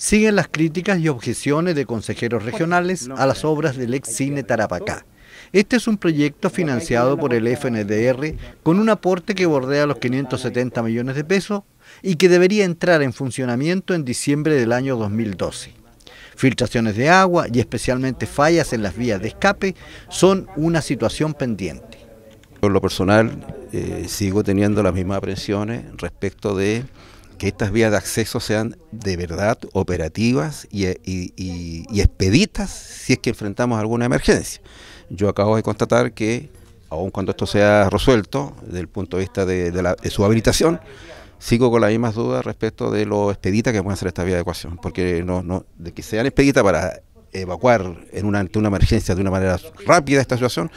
siguen las críticas y objeciones de consejeros regionales a las obras del ex cine Tarapacá. Este es un proyecto financiado por el FNDR con un aporte que bordea los 570 millones de pesos y que debería entrar en funcionamiento en diciembre del año 2012. Filtraciones de agua y especialmente fallas en las vías de escape son una situación pendiente. Por lo personal, eh, sigo teniendo las mismas aprensiones respecto de que estas vías de acceso sean de verdad operativas y, expeditas si es que enfrentamos alguna emergencia. Yo acabo de constatar que, aun cuando esto sea resuelto desde el punto de vista de, su habilitación, sigo con las mismas dudas respecto de lo expedita que pueden ser estas vías de ecuación, porque no, no, de que sean expeditas para evacuar en una, ante una emergencia de una manera rápida esta situación,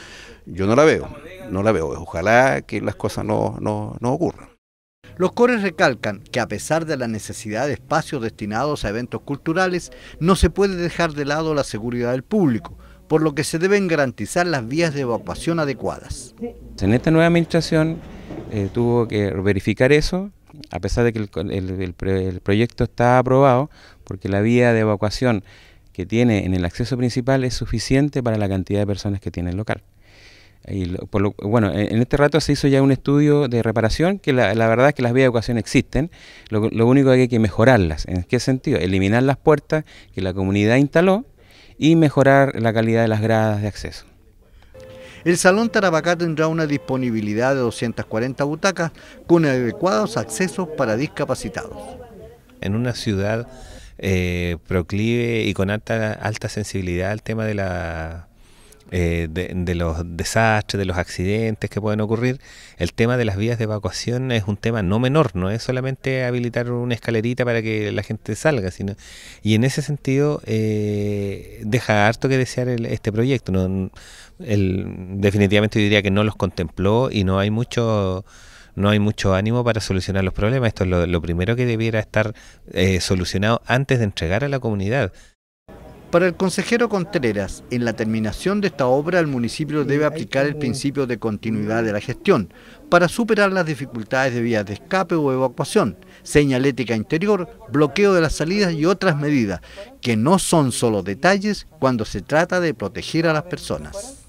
yo no la veo, no la veo. Ojalá que las cosas no ocurran. Los cores recalcan que a pesar de la necesidad de espacios destinados a eventos culturales, no se puede dejar de lado la seguridad del público, por lo que se deben garantizar las vías de evacuación adecuadas. En esta nueva administración eh, tuvo que verificar eso, a pesar de que el, proyecto está aprobado, porque la vía de evacuación que tiene en el acceso principal es suficiente para la cantidad de personas que tiene el local bueno, e, en, este rato se hizo ya un estudio de reparación, que la, verdad es que las vías de educación existen, lo, único que hay que mejorarlas. ¿En qué sentido? Eliminar las puertas que la comunidad instaló y mejorar la calidad de las gradas de acceso. El Salón Tarapacá tendrá una disponibilidad de 240 butacas con adecuados accesos para discapacitados. En una ciudad eh, proclive y con alta, alta sensibilidad al tema de la eh, de, los desastres, de los accidentes que pueden ocurrir, el tema de las vías de evacuación es un tema no menor, no es solamente habilitar una escalerita para que la gente salga, sino y en ese sentido eh, deja harto que desear este proyecto. definitivamente yo diría que no los contempló y no hay mucho no hay mucho ánimo para solucionar los problemas. Esto es lo, primero que debiera estar eh, solucionado antes de entregar a la comunidad. Para el consejero Contreras, en la terminación de esta obra el municipio debe aplicar el principio de continuidad de la gestión para superar las dificultades de vías de escape o evacuación, señalética interior, bloqueo de las salidas y otras medidas, que no son solo detalles cuando se trata de proteger a las personas.